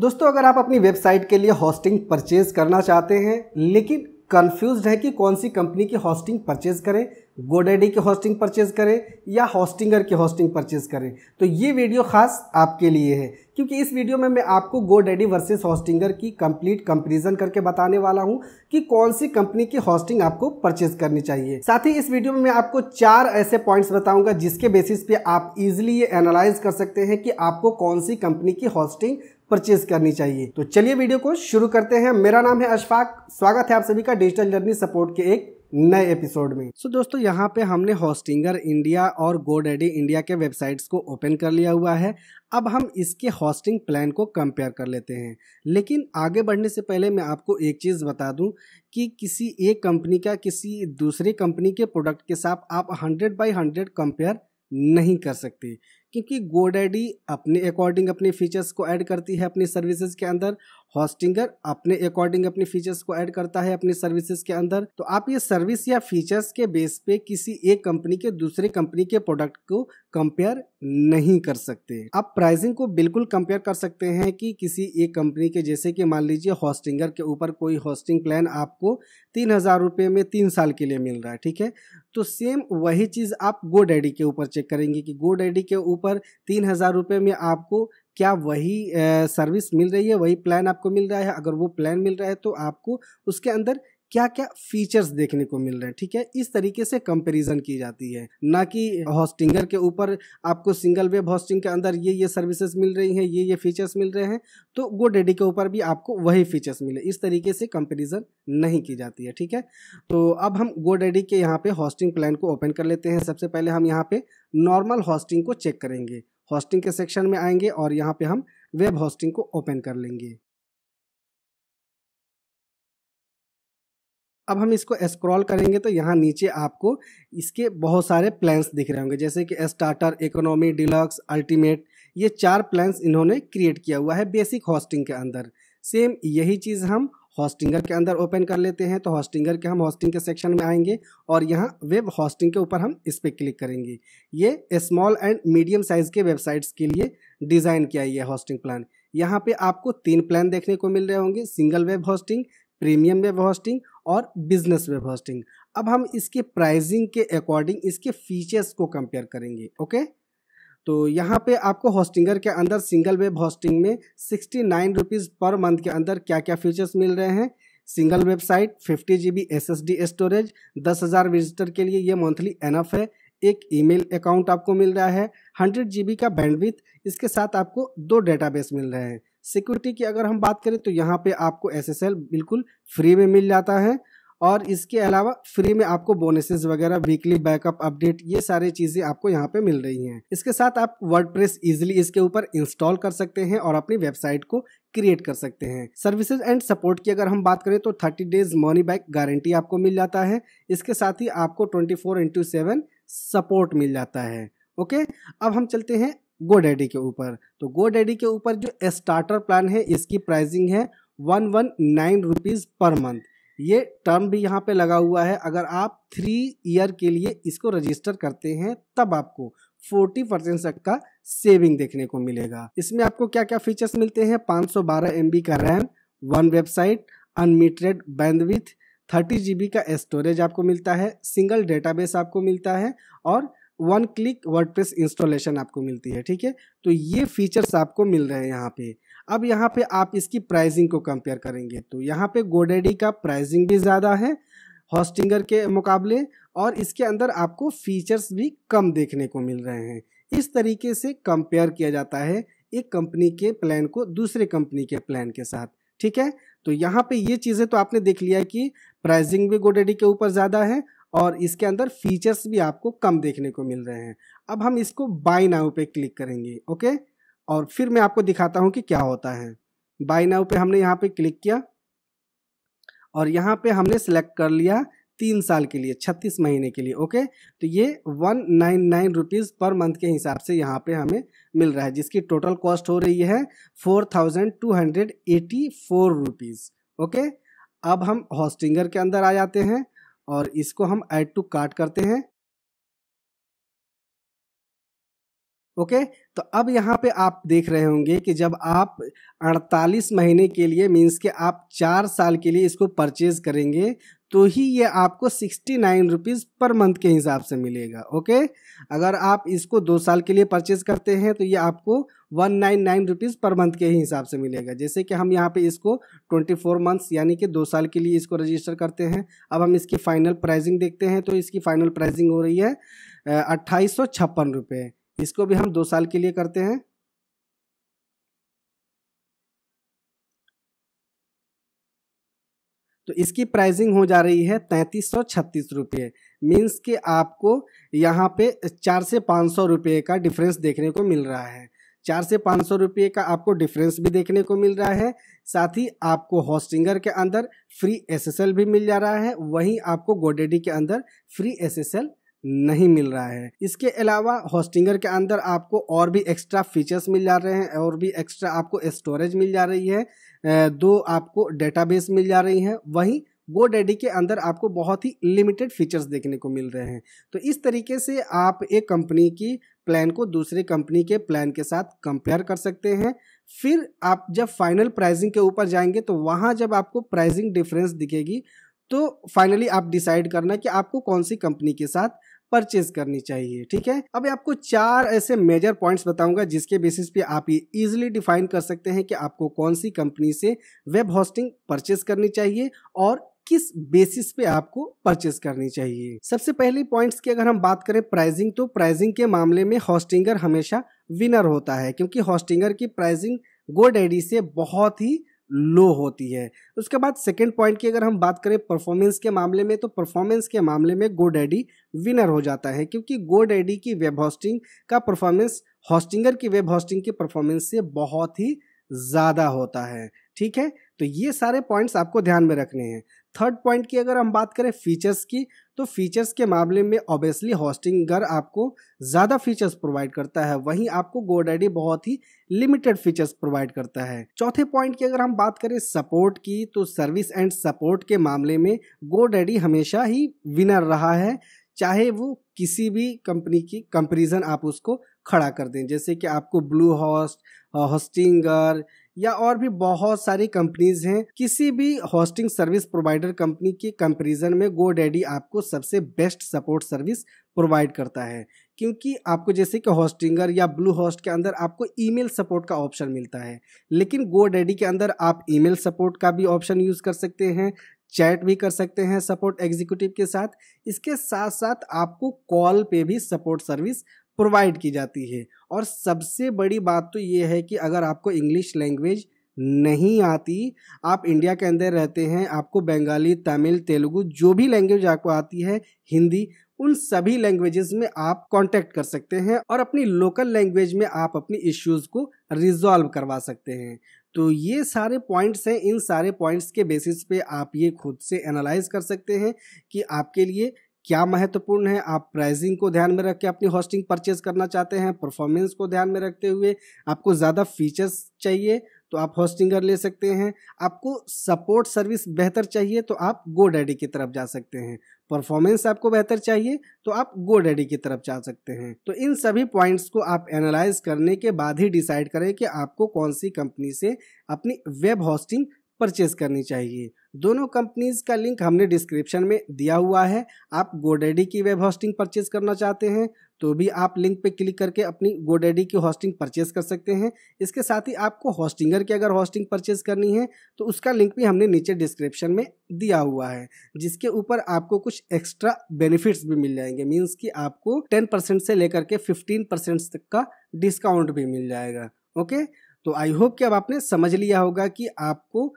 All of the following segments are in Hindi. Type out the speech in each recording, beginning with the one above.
दोस्तों अगर आप अपनी वेबसाइट के लिए हॉस्टिंग परचेज करना चाहते हैं लेकिन कन्फ्यूज है कि कौन सी कंपनी की हॉस्टिंग परचेज करें गोडेडी की हॉस्टिंग परचेज करें या हॉस्टिंगर की हॉस्टिंग परचेज करें तो ये वीडियो खास आपके लिए है क्योंकि इस वीडियो में मैं आपको गोडेडी वर्सेस हॉस्टिंगर की कंप्लीट कंपेरिजन करके बताने वाला हूँ कि कौन सी कंपनी की हॉस्टिंग आपको परचेज करनी चाहिए साथ ही इस वीडियो में मैं आपको चार ऐसे पॉइंट्स बताऊंगा जिसके बेसिस पे आप इजिली ये एनालाइज कर सकते हैं कि आपको कौन सी कंपनी की हॉस्टिंग परचेज करनी चाहिए तो चलिए वीडियो को शुरू करते हैं मेरा नाम है अशफाक स्वागत है आप सभी का डिजिटल जर्नी सपोर्ट के एक नए एपिसोड में सो so, दोस्तों यहाँ पे हमने हॉस्टिंगर इंडिया और गोडेडी इंडिया के वेबसाइट्स को ओपन कर लिया हुआ है अब हम इसके हॉस्टिंग प्लान को कंपेयर कर लेते हैं लेकिन आगे बढ़ने से पहले मैं आपको एक चीज़ बता दूं कि किसी एक कंपनी का किसी दूसरे कंपनी के प्रोडक्ट के साथ आप हंड्रेड बाई हंड्रेड कंपेयर नहीं कर सकते क्योंकि गोडेडी अपने अकॉर्डिंग अपने फीचर्स को ऐड करती है अपनी सर्विसेज के अंदर हॉस्टिंगर अपने अकॉर्डिंग अपने फीचर्स को ऐड करता है अपनी सर्विसेज के अंदर तो आप ये सर्विस या फीचर्स के बेस पे किसी एक कंपनी के दूसरे कंपनी के प्रोडक्ट को कंपेयर नहीं कर सकते आप प्राइसिंग को बिल्कुल कंपेयर कर सकते हैं कि किसी एक कंपनी के जैसे कि मान लीजिए हॉस्टिंगर के ऊपर कोई हॉस्टिंग प्लान आपको तीन हज़ार रुपये में तीन साल के लिए मिल रहा है ठीक है तो सेम वही चीज़ आप गो डैडी के ऊपर चेक करेंगे कि गो डैडी के ऊपर ऊपर तीन हज़ार रुपये में आपको क्या वही सर्विस मिल रही है वही प्लान आपको मिल रहा है अगर वो प्लान मिल रहा है तो आपको उसके अंदर क्या क्या फीचर्स देखने को मिल रहे हैं ठीक है इस तरीके से कंपैरिजन की जाती है ना कि हॉस्टिंगर के ऊपर आपको सिंगल वेब हॉस्टिंग के अंदर ये ये सर्विसेज मिल रही हैं ये ये फीचर्स मिल रहे हैं तो गो डेडी के ऊपर भी आपको वही फीचर्स मिले इस तरीके से कंपेरिजन नहीं की जाती है ठीक है तो अब हम गो डेडी के यहाँ पर हॉस्टिंग प्लान को ओपन कर लेते हैं सबसे पहले हम यहाँ पर नॉर्मल हॉस्टिंग को चेक करेंगे हॉस्टिंग के सेक्शन में आएंगे और यहाँ पे हम वेब हॉस्टिंग को ओपन कर लेंगे अब हम इसको स्क्रॉल करेंगे तो यहाँ नीचे आपको इसके बहुत सारे प्लान्स दिख रहे होंगे जैसे कि स्टार्टर इकोनॉमी डिलक्स अल्टीमेट ये चार प्लान्स इन्होंने क्रिएट किया हुआ है बेसिक हॉस्टिंग के अंदर सेम यही चीज़ हम हॉस्टिंगर के अंदर ओपन कर लेते हैं तो हॉस्टिंगर के हम हॉस्टिंग के सेक्शन में आएंगे और यहाँ वेब हॉस्टिंग के ऊपर हम इस पर क्लिक करेंगे ये स्मॉल एंड मीडियम साइज़ के वेबसाइट्स के लिए डिज़ाइन किया ये हॉस्टिंग प्लान यहाँ पे आपको तीन प्लान देखने को मिल रहे होंगे single web hosting premium web hosting और बिजनेस वेब होस्टिंग अब हम इसके प्राइसिंग के अकॉर्डिंग इसके फीचर्स को कंपेयर करेंगे ओके तो यहाँ पे आपको होस्टिंगर के अंदर सिंगल वेब होस्टिंग में sixty nine rupees per month के अंदर क्या क्या फीचर्स मिल रहे हैं single website fifty G B S S D storage दस हज़ार विजिटर के लिए ये मंथली एनफ है एक ईमेल अकाउंट आपको मिल रहा है हंड्रेड जी बी का बैंडविथ इसके साथ आपको दो डेटाबेस मिल रहे हैं सिक्योरिटी की अगर हम बात करें तो यहाँ पे आपको एस बिल्कुल फ्री में मिल जाता है और इसके अलावा फ्री में आपको बोनसेस वगैरह वीकली बैकअप अपडेट ये सारी चीज़ें आपको यहाँ पे मिल रही हैं इसके साथ आप वर्डप्रेस प्रेस इसके ऊपर इंस्टॉल कर सकते हैं और अपनी वेबसाइट को क्रिएट कर सकते हैं सर्विसेज एंड सपोर्ट की अगर हम बात करें तो thirty days money back guarantee आपको मिल जाता है इसके साथ ही आपको twenty four into seven support मिल जाता है ओके अब हम चलते हैं गो डैडी के ऊपर तो गो डैडी के ऊपर जो स्टार्टर प्लान है इसकी प्राइसिंग है one one nine rupees per month ये टर्म भी यहाँ पे लगा हुआ है अगर आप थ्री ईयर के लिए इसको रजिस्टर करते हैं तब आपको फोर्टी परसेंट तक का सेविंग देखने को मिलेगा इसमें आपको क्या क्या फीचर्स मिलते हैं पाँच सौ का RAM one website unlimited bandwidth thirty G का स्टोरेज आपको मिलता है सिंगल डेटाबेस आपको मिलता है और वन क्लिक वर्डप्रेस इंस्टॉलेशन आपको मिलती है ठीक है तो ये फीचर्स आपको मिल रहे हैं यहाँ पे अब यहाँ पे आप इसकी प्राइसिंग को कंपेयर करेंगे तो यहाँ पे गोडेडी का प्राइसिंग भी ज़्यादा है हॉस्टिंगर के मुकाबले और इसके अंदर आपको फीचर्स भी कम देखने को मिल रहे हैं इस तरीके से कंपेयर किया जाता है एक कंपनी के प्लान को दूसरे कंपनी के प्लान के साथ ठीक है तो यहाँ पे ये चीज़ें तो आपने देख लिया कि प्राइसिंग भी गोडेडी के ऊपर ज़्यादा है और इसके अंदर फीचर्स भी आपको कम देखने को मिल रहे हैं अब हम इसको बाई नाउ पे क्लिक करेंगे ओके और फिर मैं आपको दिखाता हूँ कि क्या होता है बाई नाउ पे हमने यहाँ पे क्लिक किया और यहाँ पे हमने सेलेक्ट कर लिया तीन साल के लिए छत्तीस महीने के लिए ओके तो ये one nine nine rupees per month के हिसाब से यहाँ पे हमें मिल रहा है जिसकी टोटल कॉस्ट हो रही है four thousand two hundred eighty four rupees okay अब हम हॉस्टिंगर के अंदर आ जाते हैं और इसको हम ऐड टू कार्ट करते हैं ओके okay? तो अब यहाँ पे आप देख रहे होंगे कि जब आप 48 महीने के लिए मीन्स के आप चार साल के लिए इसको परचेज करेंगे तो ही ये आपको sixty nine rupees per month के हिसाब से मिलेगा ओके अगर आप इसको दो साल के लिए परचेज करते हैं तो ये आपको one nine nine rupees per month के ही हिसाब से मिलेगा जैसे कि हम यहाँ पे इसको ट्वेंटी फोर मंथ्स यानी कि दो साल के लिए इसको रजिस्टर करते हैं अब हम इसकी फ़ाइनल प्राइजिंग देखते हैं तो इसकी फ़ाइनल प्राइजिंग हो रही है अट्ठाईस सौ छप्पन रुपये इसको भी हम दो साल के लिए करते हैं तो इसकी प्राइसिंग हो जा रही है तैंतीस सौ छत्तीस रुपये मीन्स कि आपको यहाँ पे चार से पाँच सौ रुपये का डिफरेंस देखने को मिल रहा है चार से पाँच सौ रुपये का आपको डिफरेंस भी देखने को मिल रहा है साथ ही आपको हॉस्टिंगर के अंदर फ्री एसएसएल भी मिल जा रहा है वहीं आपको गोडेडी के अंदर फ्री एसएसएल नहीं मिल रहा है इसके अलावा होस्टिंगर के अंदर आपको और भी एक्स्ट्रा फीचर्स मिल जा रहे हैं और भी एक्स्ट्रा आपको स्टोरेज मिल जा रही है दो आपको डेटाबेस मिल जा रही है वहीं गो डैडी के अंदर आपको बहुत ही लिमिटेड फीचर्स देखने को मिल रहे हैं तो इस तरीके से आप एक कंपनी की प्लान को दूसरे कंपनी के प्लान के साथ कंपेयर कर सकते हैं फिर आप जब फाइनल प्राइसिंग के ऊपर जाएंगे तो वहाँ जब आपको प्राइसिंग डिफरेंस दिखेगी तो फाइनली आप डिसाइड करना कि आपको कौन सी कंपनी के साथ परचेज करनी चाहिए ठीक है अब आपको चार ऐसे मेजर पॉइंट्स बताऊंगा जिसके बेसिस पे आप ये इजिली डिफाइन कर सकते हैं कि आपको कौन सी कंपनी से वेब होस्टिंग परचेज करनी चाहिए और किस बेसिस पे आपको परचेज करनी चाहिए सबसे पहले पॉइंट्स की अगर हम बात करें प्राइसिंग तो प्राइसिंग के मामले में हॉस्टिंगर हमेशा विनर होता है क्योंकि हॉस्टिंगर की प्राइसिंग गोडेडी से बहुत ही लो होती है उसके बाद सेकेंड पॉइंट की अगर हम बात करें परफॉर्मेंस के मामले में तो परफॉर्मेंस के मामले में गो डैडी विनर हो जाता है क्योंकि गो डैडी की वेब होस्टिंग का परफॉर्मेंस हॉस्टिंगर की वेब होस्टिंग की परफॉर्मेंस से बहुत ही ज़्यादा होता है ठीक है तो ये सारे पॉइंट्स आपको ध्यान में रखने हैं थर्ड पॉइंट की अगर हम बात करें फीचर्स की तो फीचर्स के मामले में ऑब्वियसली हॉस्टिंग घर आपको ज़्यादा फीचर्स प्रोवाइड करता है वहीं आपको गोडाडी बहुत ही लिमिटेड फीचर्स प्रोवाइड करता है चौथे पॉइंट की अगर हम बात करें सपोर्ट की तो सर्विस एंड सपोर्ट के मामले में गोडाडी हमेशा ही विनर रहा है चाहे वो किसी भी कंपनी की कंपेरिजन आप उसको खड़ा कर दें जैसे कि आपको ब्लू हॉस्ट हॉस्टिंगर या और भी बहुत सारी कंपनीज हैं किसी भी हॉस्टिंग सर्विस प्रोवाइडर कंपनी के कंपेरिजन में गो डैडी आपको सबसे बेस्ट सपोर्ट सर्विस प्रोवाइड करता है क्योंकि आपको जैसे कि हॉस्टिंगर या ब्लू हॉस्ट के अंदर आपको ईमेल सपोर्ट का ऑप्शन मिलता है लेकिन गो डैडी के अंदर आप ईमेल सपोर्ट का भी ऑप्शन यूज़ कर सकते हैं चैट भी कर सकते हैं सपोर्ट एग्जीक्यूटिव के साथ इसके साथ साथ आपको कॉल पे भी सपोर्ट सर्विस प्रोवाइड की जाती है और सबसे बड़ी बात तो ये है कि अगर आपको इंग्लिश लैंग्वेज नहीं आती आप इंडिया के अंदर रहते हैं आपको बंगाली तमिल तेलुगु जो भी लैंग्वेज आपको आती है हिंदी उन सभी लैंग्वेजेस में आप कांटेक्ट कर सकते हैं और अपनी लोकल लैंग्वेज में आप अपनी इश्यूज को रिजॉल्व करवा सकते हैं तो ये सारे पॉइंट्स हैं इन सारे पॉइंट्स के बेसिस पे आप ये खुद से एनालाइज कर सकते हैं कि आपके लिए क्या महत्वपूर्ण है आप प्राइसिंग को ध्यान में रख के अपनी होस्टिंग परचेज करना चाहते हैं परफॉर्मेंस को ध्यान में रखते हुए आपको ज़्यादा फीचर्स चाहिए तो आप होस्टिंगर ले सकते हैं आपको सपोर्ट सर्विस बेहतर चाहिए तो आप गो डैडी की तरफ जा सकते हैं परफॉर्मेंस आपको बेहतर चाहिए तो आप गो डैडी की तरफ जा सकते हैं तो इन सभी पॉइंट्स को आप एनालाइज करने के बाद ही डिसाइड करें कि आपको कौन सी कंपनी से अपनी वेब होस्टिंग परचेज करनी चाहिए दोनों कंपनीज का लिंक हमने डिस्क्रिप्शन में दिया हुआ है आप गोडेडी की वेब होस्टिंग परचेज करना चाहते हैं तो भी आप लिंक पे क्लिक करके अपनी गोडेडी की होस्टिंग परचेज़ कर सकते हैं इसके साथ ही आपको होस्टिंगर की अगर होस्टिंग परचेज़ करनी है तो उसका लिंक भी हमने नीचे डिस्क्रिप्शन में दिया हुआ है जिसके ऊपर आपको कुछ एक्स्ट्रा बेनिफिट्स भी मिल जाएंगे मीन्स कि आपको टेन परसेंट से लेकर के फिफ्टीन परसेंट तक का डिस्काउंट भी मिल जाएगा ओके तो आई होप कि अब आपने समझ लिया होगा कि आपको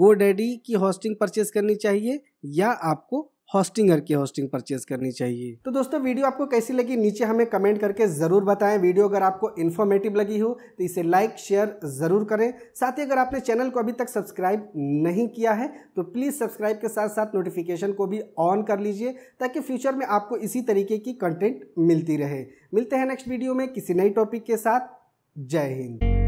गो डैडी की होस्टिंग परचेज करनी चाहिए या आपको हॉस्टिंग की हॉस्टिंग परचेज करनी चाहिए तो दोस्तों वीडियो आपको कैसी लगी नीचे हमें कमेंट करके ज़रूर बताएं वीडियो अगर आपको इन्फॉर्मेटिव लगी हो तो इसे लाइक शेयर ज़रूर करें साथ ही अगर आपने चैनल को अभी तक सब्सक्राइब नहीं किया है तो प्लीज़ सब्सक्राइब के साथ साथ नोटिफिकेशन को भी ऑन कर लीजिए ताकि फ्यूचर में आपको इसी तरीके की कंटेंट मिलती रहे मिलते हैं नेक्स्ट वीडियो में किसी नई टॉपिक के साथ जय हिंद